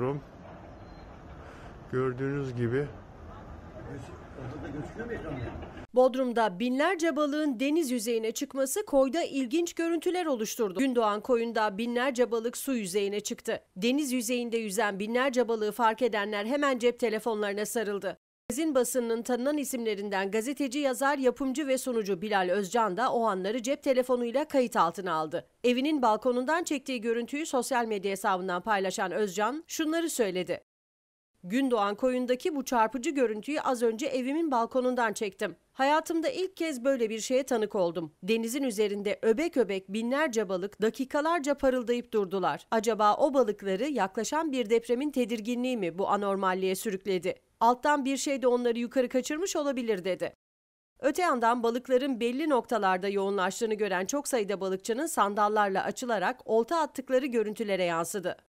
Rum. Gördüğünüz gibi Bodrum'da binlerce balığın deniz yüzeyine çıkması koyda ilginç görüntüler oluşturdu. Gündoğan koyunda binlerce balık su yüzeyine çıktı. Deniz yüzeyinde yüzen binlerce balığı fark edenler hemen cep telefonlarına sarıldı. Magazin basınının tanınan isimlerinden gazeteci, yazar, yapımcı ve sunucu Bilal Özcan da o anları cep telefonuyla kayıt altına aldı. Evinin balkonundan çektiği görüntüyü sosyal medya hesabından paylaşan Özcan şunları söyledi. Gündoğan koyundaki bu çarpıcı görüntüyü az önce evimin balkonundan çektim. Hayatımda ilk kez böyle bir şeye tanık oldum. Denizin üzerinde öbek öbek binlerce balık dakikalarca parıldayıp durdular. Acaba o balıkları yaklaşan bir depremin tedirginliği mi bu anormalliğe sürükledi? alttan bir şey de onları yukarı kaçırmış olabilir dedi. Öte yandan balıkların belli noktalarda yoğunlaştığını gören çok sayıda balıkçının sandallarla açılarak olta attıkları görüntülere yansıdı.